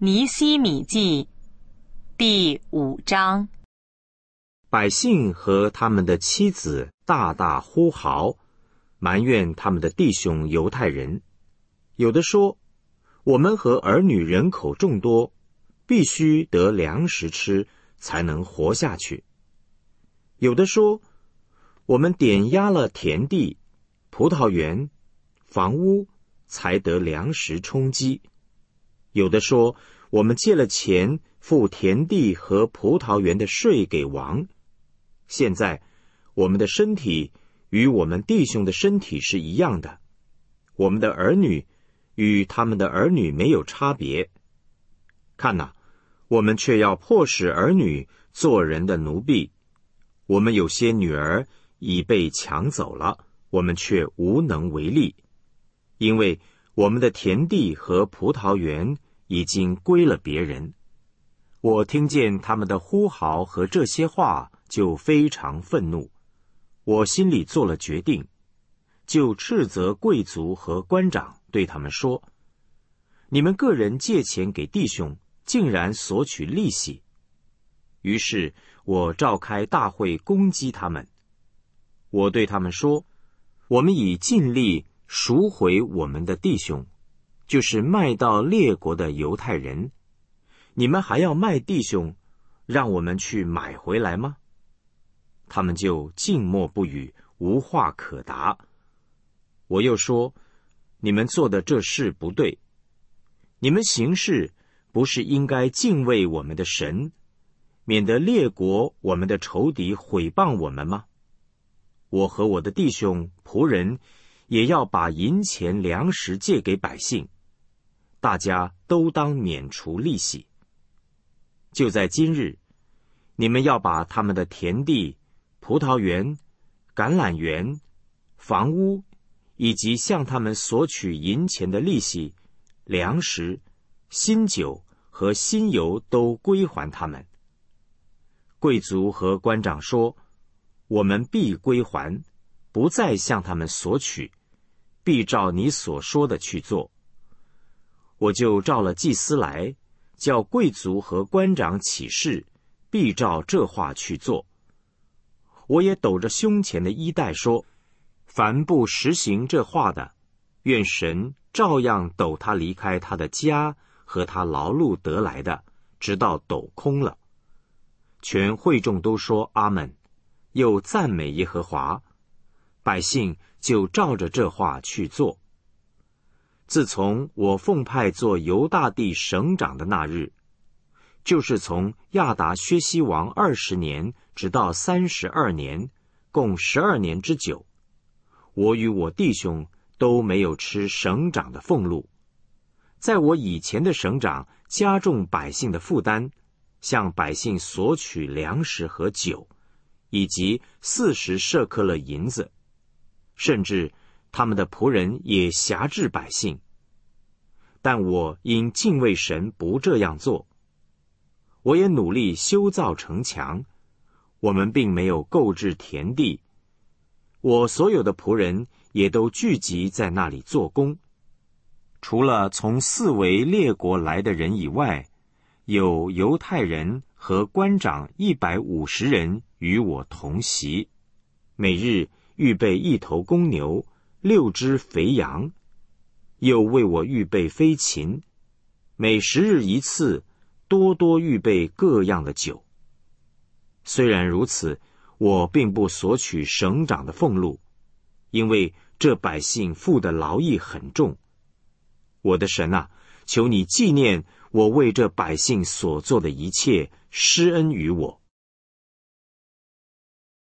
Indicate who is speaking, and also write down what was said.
Speaker 1: 尼西米记第五章，百姓和他们的妻子大大呼嚎，埋怨他们的弟兄犹太人。有的说：“我们和儿女人口众多，必须得粮食吃才能活下去。”有的说：“我们点压了田地、葡萄园、房屋，才得粮食充饥。”有的说，我们借了钱付田地和葡萄园的税给王。现在，我们的身体与我们弟兄的身体是一样的，我们的儿女与他们的儿女没有差别。看呐，我们却要迫使儿女做人的奴婢。我们有些女儿已被抢走了，我们却无能为力，因为。我们的田地和葡萄园已经归了别人，我听见他们的呼号和这些话，就非常愤怒。我心里做了决定，就斥责贵族和官长，对他们说：“你们个人借钱给弟兄，竟然索取利息。”于是，我召开大会攻击他们。我对他们说：“我们已尽力。”赎回我们的弟兄，就是卖到列国的犹太人，你们还要卖弟兄，让我们去买回来吗？他们就静默不语，无话可答。我又说，你们做的这事不对，你们行事不是应该敬畏我们的神，免得列国我们的仇敌毁谤我们吗？我和我的弟兄仆人。也要把银钱、粮食借给百姓，大家都当免除利息。就在今日，你们要把他们的田地、葡萄园、橄榄园、房屋，以及向他们索取银钱的利息、粮食、新酒和新油都归还他们。贵族和官长说：“我们必归还，不再向他们索取。”必照你所说的去做，我就召了祭司来，叫贵族和官长起誓，必照这话去做。我也抖着胸前的衣带说：“凡不实行这话的，愿神照样抖他离开他的家和他劳碌得来的，直到抖空了。”全会众都说：“阿门。”又赞美耶和华。百姓就照着这话去做。自从我奉派做犹大地省长的那日，就是从亚达薛西王二十年直到三十二年，共十二年之久，我与我弟兄都没有吃省长的俸禄。在我以前的省长加重百姓的负担，向百姓索取粮食和酒，以及四十舍客勒银子。甚至他们的仆人也辖制百姓。但我因敬畏神，不这样做。我也努力修造城墙。我们并没有购置田地。我所有的仆人也都聚集在那里做工。除了从四围列国来的人以外，有犹太人和官长一百五十人与我同席，每日。预备一头公牛，六只肥羊，又为我预备飞禽，每十日一次，多多预备各样的酒。虽然如此，我并不索取省长的俸禄，因为这百姓负的劳役很重。我的神啊，求你纪念我为这百姓所做的一切，施恩于我。